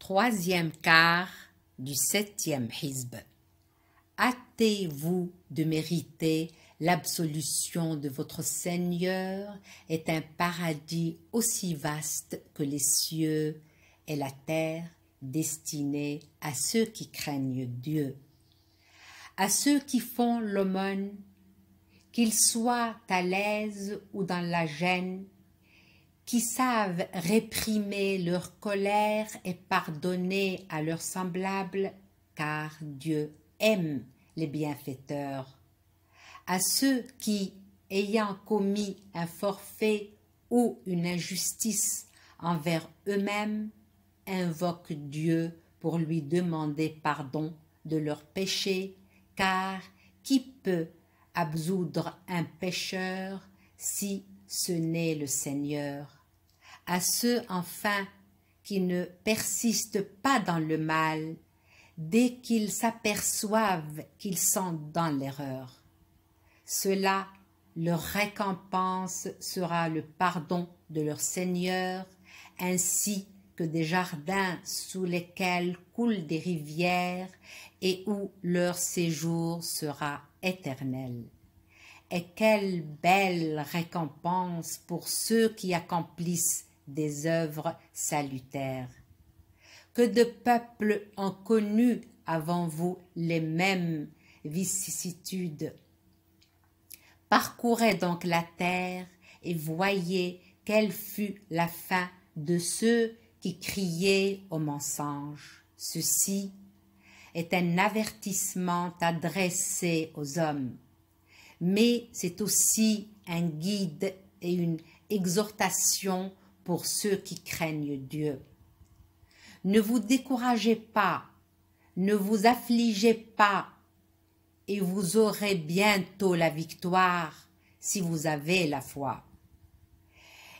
troisième quart du septième Hizb. Hâtez-vous de mériter l'absolution de votre Seigneur est un paradis aussi vaste que les cieux et la terre destinée à ceux qui craignent Dieu. À ceux qui font l'aumône, qu'ils soient à l'aise ou dans la gêne, qui savent réprimer leur colère et pardonner à leurs semblables, car Dieu aime les bienfaiteurs. À ceux qui, ayant commis un forfait ou une injustice envers eux-mêmes, invoquent Dieu pour lui demander pardon de leurs péchés, car qui peut absoudre un pécheur si ce n'est le Seigneur. À ceux, enfin, qui ne persistent pas dans le mal, dès qu'ils s'aperçoivent qu'ils sont dans l'erreur. Cela, leur récompense sera le pardon de leur Seigneur, ainsi que des jardins sous lesquels coulent des rivières et où leur séjour sera éternel. Et quelle belle récompense pour ceux qui accomplissent des œuvres salutaires. Que de peuples ont connu avant vous les mêmes vicissitudes. Parcourez donc la terre et voyez quelle fut la fin de ceux qui criaient au mensonge. Ceci est un avertissement adressé aux hommes mais c'est aussi un guide et une exhortation pour ceux qui craignent Dieu. Ne vous découragez pas, ne vous affligez pas, et vous aurez bientôt la victoire si vous avez la foi.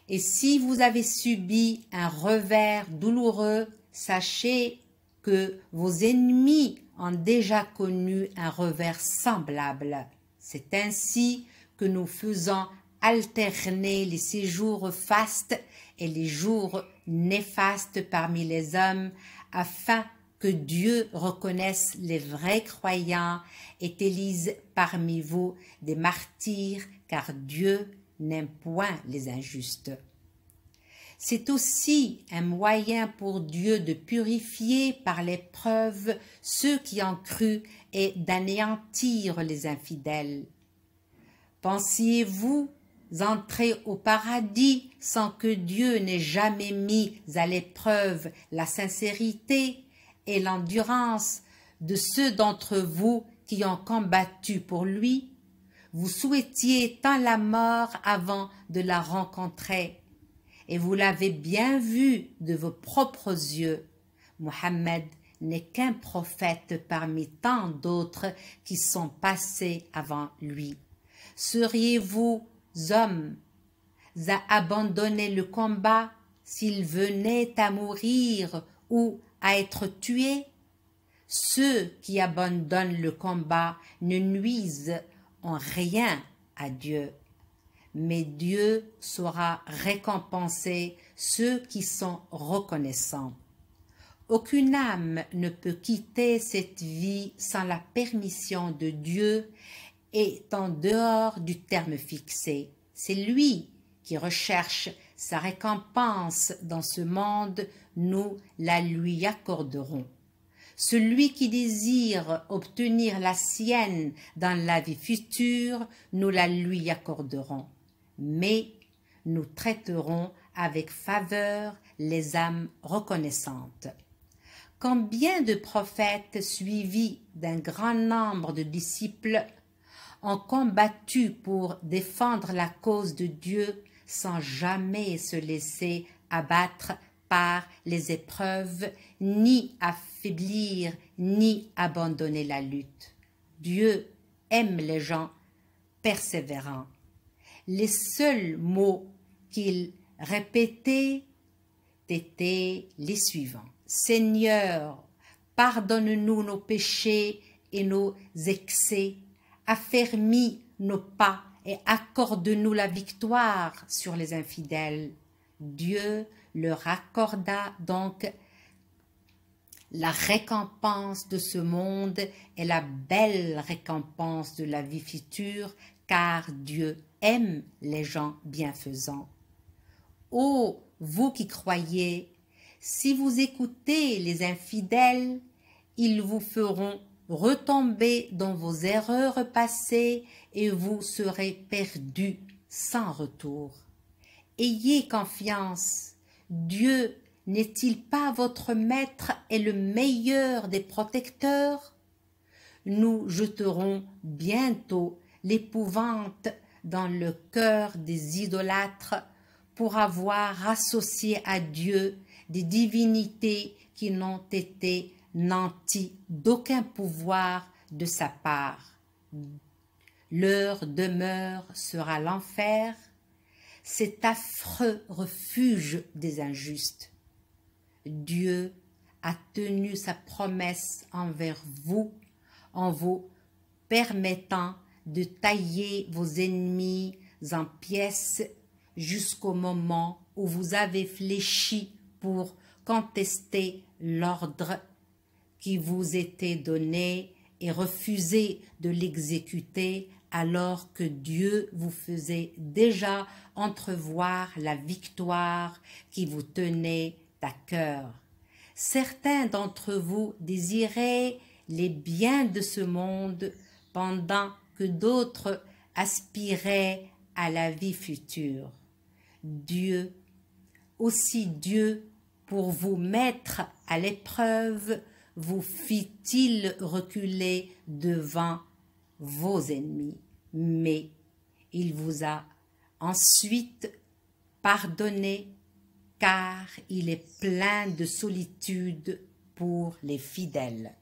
Et si vous avez subi un revers douloureux, sachez que vos ennemis ont déjà connu un revers semblable. C'est ainsi que nous faisons alterner les séjours fastes et les jours néfastes parmi les hommes, afin que Dieu reconnaisse les vrais croyants et élise parmi vous des martyrs, car Dieu n'aime point les injustes. C'est aussi un moyen pour Dieu de purifier par l'épreuve ceux qui ont cru et d'anéantir les infidèles. Pensiez-vous entrer au paradis sans que Dieu n'ait jamais mis à l'épreuve la sincérité et l'endurance de ceux d'entre vous qui ont combattu pour lui Vous souhaitiez tant la mort avant de la rencontrer et vous l'avez bien vu de vos propres yeux. Mohammed n'est qu'un prophète parmi tant d'autres qui sont passés avant lui. Seriez-vous, hommes, à abandonner le combat s'il venait à mourir ou à être tué Ceux qui abandonnent le combat ne nuisent en rien à Dieu mais Dieu saura récompenser ceux qui sont reconnaissants. Aucune âme ne peut quitter cette vie sans la permission de Dieu et en dehors du terme fixé. C'est lui qui recherche sa récompense dans ce monde, nous la lui accorderons. Celui qui désire obtenir la sienne dans la vie future, nous la lui accorderons mais nous traiterons avec faveur les âmes reconnaissantes. Combien de prophètes suivis d'un grand nombre de disciples ont combattu pour défendre la cause de Dieu sans jamais se laisser abattre par les épreuves, ni affaiblir, ni abandonner la lutte. Dieu aime les gens persévérants les seuls mots qu'il répétait étaient les suivants. Seigneur, pardonne-nous nos péchés et nos excès, affermis nos pas et accorde-nous la victoire sur les infidèles. Dieu leur accorda donc la récompense de ce monde et la belle récompense de la vie future, car Dieu aime les gens bienfaisants. Ô vous qui croyez, si vous écoutez les infidèles, ils vous feront retomber dans vos erreurs passées et vous serez perdus sans retour. Ayez confiance, Dieu n'est-il pas votre maître et le meilleur des protecteurs Nous jeterons bientôt l'épouvante dans le cœur des idolâtres pour avoir associé à Dieu des divinités qui n'ont été nantis d'aucun pouvoir de sa part. Leur demeure sera l'enfer, cet affreux refuge des injustes. Dieu a tenu sa promesse envers vous en vous permettant de tailler vos ennemis en pièces jusqu'au moment où vous avez fléchi pour contester l'ordre qui vous était donné et refusé de l'exécuter alors que Dieu vous faisait déjà entrevoir la victoire qui vous tenait à cœur. Certains d'entre vous désiraient les biens de ce monde pendant que d'autres aspiraient à la vie future. Dieu, aussi Dieu, pour vous mettre à l'épreuve, vous fit-il reculer devant vos ennemis. Mais il vous a ensuite pardonné, car il est plein de solitude pour les fidèles.